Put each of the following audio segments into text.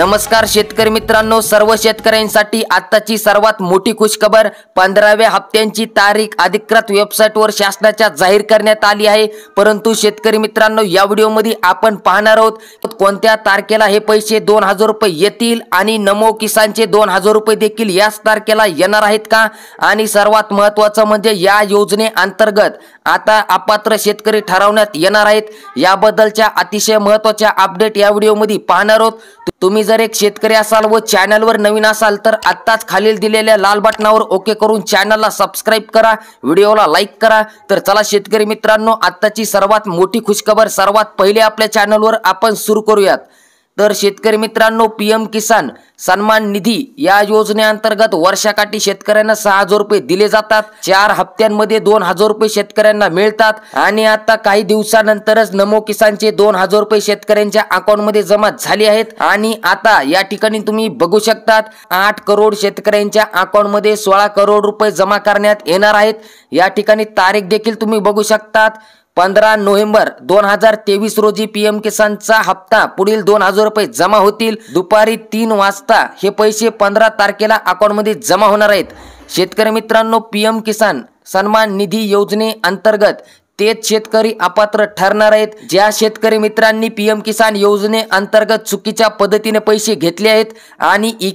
नमस्कार शेतकरी मित्रांनो सर्व शेतकऱ्यांसाठी आताची सर्वात मोठी खुशखबर पंधराव्या हप्त्यांची तारीख अधिकृत वेबसाईटवर शासनाच्या जाहीर करण्यात आली आहे परंतु शेतकरी मित्रांनो या व्हिडिओमध्ये आपण पाहणार आहोत कोणत्या तारखेला हे पैसे दोन हजार रुपये येतील आणि नमो किसानचे दोन हजार रुपये देखील याच तारखेला येणार आहेत का आणि सर्वात महत्त्वाचं म्हणजे या योजनेअंतर्गत आता अपात्र शेतकरी ठरवण्यात येणार आहेत याबद्दलच्या अतिशय महत्वाच्या अपडेट या व्हिडिओमध्ये पाहणार आहोत तुम्ही जर एक शेतकरी असाल व चॅनलवर नवीन असाल तर आत्ताच खालील दिलेल्या लाल बटनावर ओके करून चॅनलला सबस्क्राईब करा व्हिडिओला लाईक करा तर चला शेतकरी मित्रांनो आत्ताची सर्वात मोठी खुशखबर सर्वात पहिले आपल्या चॅनलवर आपण सुरू करूयात तर शेतकरी मित्रांनो पीएम किसान सन्मान निधी या योजनेअंतर्गत वर्षाकाठी शेतकऱ्यांना सहा हजार रुपये दिले जातात चार हप्त्यांमध्ये दोन हजार रुपये शेतकऱ्यांना मिळतात आणि आता काही दिवसानंतरच नमो किसानचे दोन हजार रुपये शेतकऱ्यांच्या मध्ये जमा झाले आहेत आणि आता या ठिकाणी तुम्ही बघू शकतात आठ करोड शेतकऱ्यांच्या मध्ये सोळा करोड रुपये जमा करण्यात येणार आहेत या ठिकाणी तारीख देखील तुम्ही बघू शकतात पंधरा नोव्हेंबर दोन हजार तेवीस रोजी पीएम किसानचा हप्ता पुढील दोन हजार रुपये जमा होतील दुपारी तीन वाजता हे पैसे पंधरा तारखेला अकाउंटमध्ये जमा होणार आहेत शेतकरी मित्रांनो पीएम किसान सन्मान निधी योजने अंतर्गत तेच शेतकरी अपात्र ठरणार आहेत ज्या शेतकरी मित्रांनी पीएम किसान योजने अंतर्गत चुकीच्या पद्धतीने पैसे घेतले आहेत आणि ई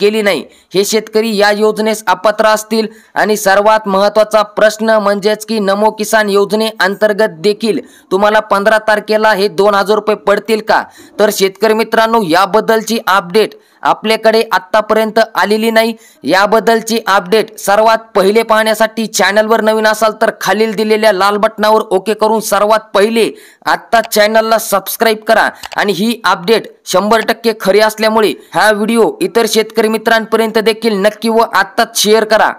केली नाही हे शेतकरी या योजनेस अपात्र असतील आणि सर्वात महत्त्वाचा प्रश्न म्हणजेच की नमो किसान योजने अंतर्गत देखील तुम्हाला पंधरा तारखेला हे दोन हजार रुपये पडतील का तर शेतकरी मित्रांनो याबद्दलची अपडेट आपल्याकडे आत्तापर्यंत आलेली नाही याबद्दलची अपडेट सर्वात पहिले पाहण्यासाठी चॅनलवर नवीन असाल तर खालील दिलेल्या लाल बटन बटनावर ओके करून सर्वात पहिले आत्ता चॅनलला सबस्क्राईब करा आणि ही अपडेट शंभर टक्के खरी असल्यामुळे हा व्हिडिओ इतर शेतकरी मित्रांपर्यंत देखील नक्की व आत्ताच शेअर करा